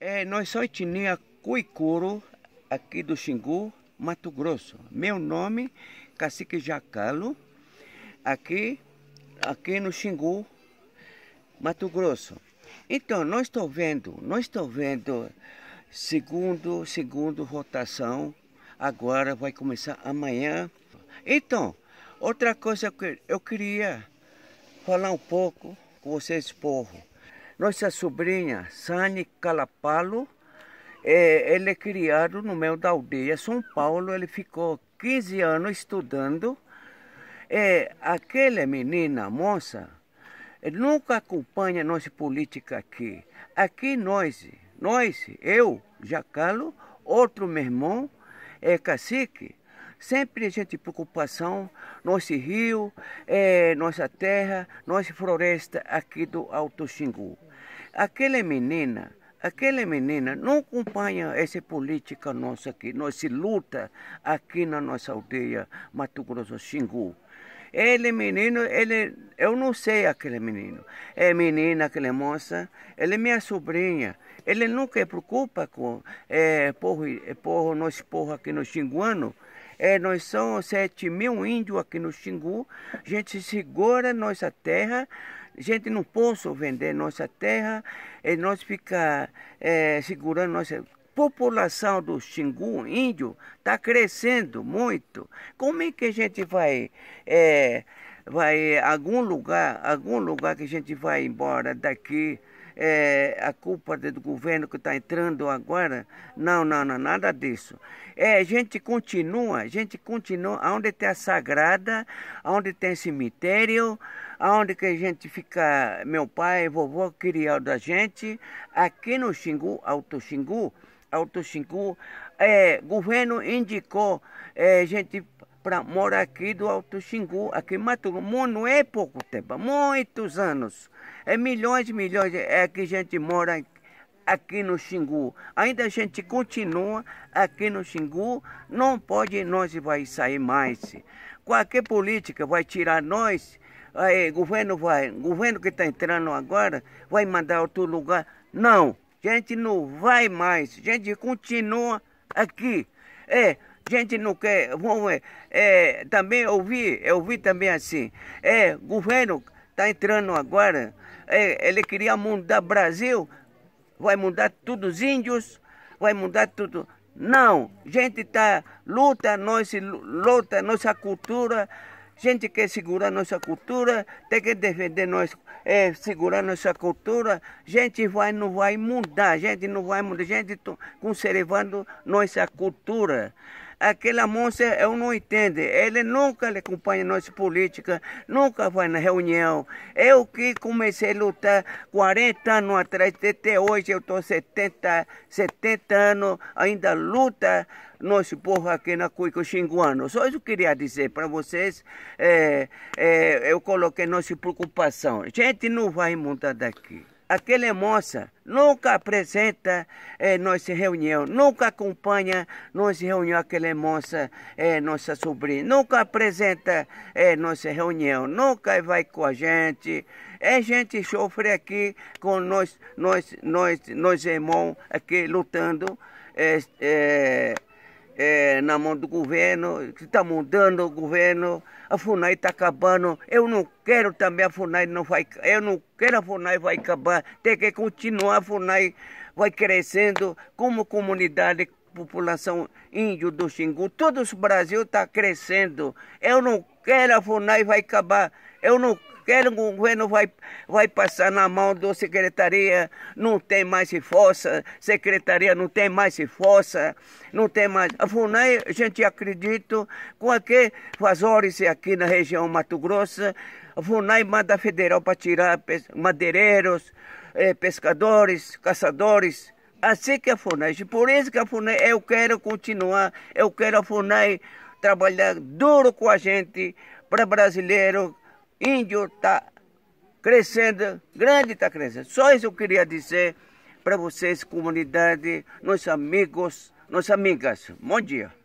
É, nós somos etnia Cuicuro, aqui do Xingu, Mato Grosso. Meu nome, Cacique Jacalo, aqui, aqui no Xingu, Mato Grosso. Então, nós estou vendo, nós estou vendo, segundo, segundo rotação, agora vai começar amanhã. Então, outra coisa que eu queria falar um pouco com vocês, povo. Nossa sobrinha, Sani Calapalo, é, ele é criado no meio da aldeia São Paulo, ele ficou 15 anos estudando. É, aquela menina, moça, nunca acompanha nossa política aqui. Aqui nós, nós, eu, Jacalo, outro meu irmão, é cacique, sempre a gente preocupação, nosso rio, é, nossa terra, nossa floresta aqui do Alto Xingu. Aquela menina, aquela menina não acompanha essa política nossa aqui, nossa luta aqui na nossa aldeia Mato Grosso Xingu. Ele menino, ele, eu não sei aquele menino. É menina, aquela moça, ele é minha sobrinha. Ele nunca se preocupa com é, povo, é, povo, nosso povo aqui no Xinguano. É, nós somos 7 mil índios aqui no Xingu. A gente segura nossa terra, gente não possa vender nossa terra e eh, nós ficar é, eh, segurando nossa população do Xingu índio está crescendo muito. Como é que a gente vai é, vai algum lugar, algum lugar que a gente vai embora daqui é, a culpa do governo que está entrando agora. Não, não, não, nada disso. É, a gente continua, a gente continua onde tem a sagrada, onde tem cemitério, onde que a gente fica, meu pai, vovô criou da gente, aqui no Xingu, Alto Xingu, Alto Xingu, é, governo indicou, é, gente para morar aqui do Alto Xingu, aqui em Mato Grosso. Não é pouco tempo, muitos anos. É milhões e milhões é que a gente mora aqui no Xingu. Ainda a gente continua aqui no Xingu, não pode nós vai sair mais. Qualquer política vai tirar nós, aí, governo vai, governo que está entrando agora vai mandar outro lugar. Não, gente não vai mais, gente continua aqui. É, gente não quer. Vamos, é, é também ouvir eu é vi também assim. É, governo está entrando agora. É, ele queria mudar Brasil, vai mudar tudo os índios, vai mudar tudo. Não, gente está luta nossa luta nossa cultura. Gente quer segurar nossa cultura, tem que defender nós, é, segurar nossa cultura. Gente vai não vai mudar, gente não vai mudar, gente conservando nossa cultura aquela moça eu não entendo. Ele nunca lhe acompanha nossa política, nunca vai na reunião. Eu que comecei a lutar 40 anos atrás, até hoje eu estou 70, 70 anos, ainda luta nosso povo aqui na Cuico Xinguano. Só isso eu queria dizer para vocês, é, é, eu coloquei nossa preocupação. Gente não vai mudar daqui aquela moça nunca apresenta eh, nossa reunião, nunca acompanha nossa reunião, aquela moça, eh, nossa sobrinha, nunca apresenta eh, nossa reunião, nunca vai com a gente. É gente sofre aqui com nós, nós, nós, nós irmãos aqui lutando. Eh, eh é, na mão do governo, que está mudando o governo, a FUNAI está acabando, eu não quero também a FUNAI não vai, eu não quero a FUNAI vai acabar, tem que continuar a FUNAI vai crescendo como comunidade, população índio do Xingu, todo o Brasil está crescendo, eu não quero a FUNAI vai acabar, eu não quero, o governo vai, vai passar na mão da secretaria, não tem mais força, secretaria não tem mais força, não tem mais. A FUNAI, a gente acredita, com aqueles vazores aqui na região Mato Grosso, a FUNAI manda a federal para tirar madeireiros, eh, pescadores, caçadores, assim que a FUNAI. Por isso que a FUNAI, eu quero continuar, eu quero a FUNAI trabalhar duro com a gente para brasileiro índio está crescendo, grande está crescendo. Só isso eu queria dizer para vocês, comunidade, nossos amigos, nossas amigas. Bom dia.